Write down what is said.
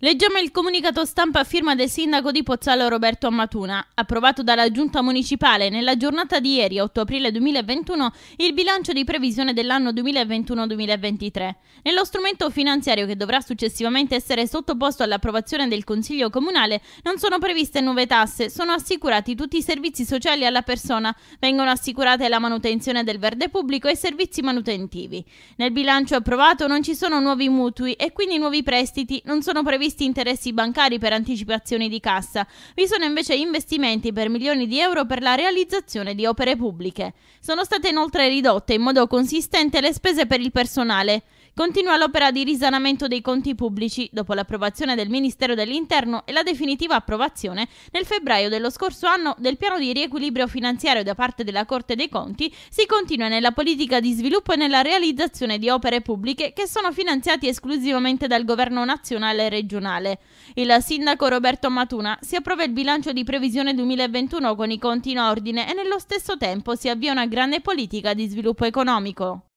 Leggiamo il comunicato stampa a firma del sindaco di Pozzallo Roberto Ammatuna. Approvato dalla giunta municipale nella giornata di ieri, 8 aprile 2021, il bilancio di previsione dell'anno 2021-2023. Nello strumento finanziario che dovrà successivamente essere sottoposto all'approvazione del Consiglio Comunale non sono previste nuove tasse, sono assicurati tutti i servizi sociali alla persona, vengono assicurate la manutenzione del verde pubblico e servizi manutentivi. Nel bilancio approvato non ci sono nuovi mutui e quindi nuovi prestiti, non sono previsti previsti interessi bancari per anticipazioni di cassa, vi sono invece investimenti per milioni di euro per la realizzazione di opere pubbliche. Sono state inoltre ridotte in modo consistente le spese per il personale. Continua l'opera di risanamento dei conti pubblici dopo l'approvazione del Ministero dell'Interno e la definitiva approvazione nel febbraio dello scorso anno del piano di riequilibrio finanziario da parte della Corte dei Conti, si continua nella politica di sviluppo e nella realizzazione di opere pubbliche che sono finanziate esclusivamente dal governo nazionale e regionale. Il sindaco Roberto Matuna si approva il bilancio di previsione 2021 con i conti in ordine e nello stesso tempo si avvia una grande politica di sviluppo economico.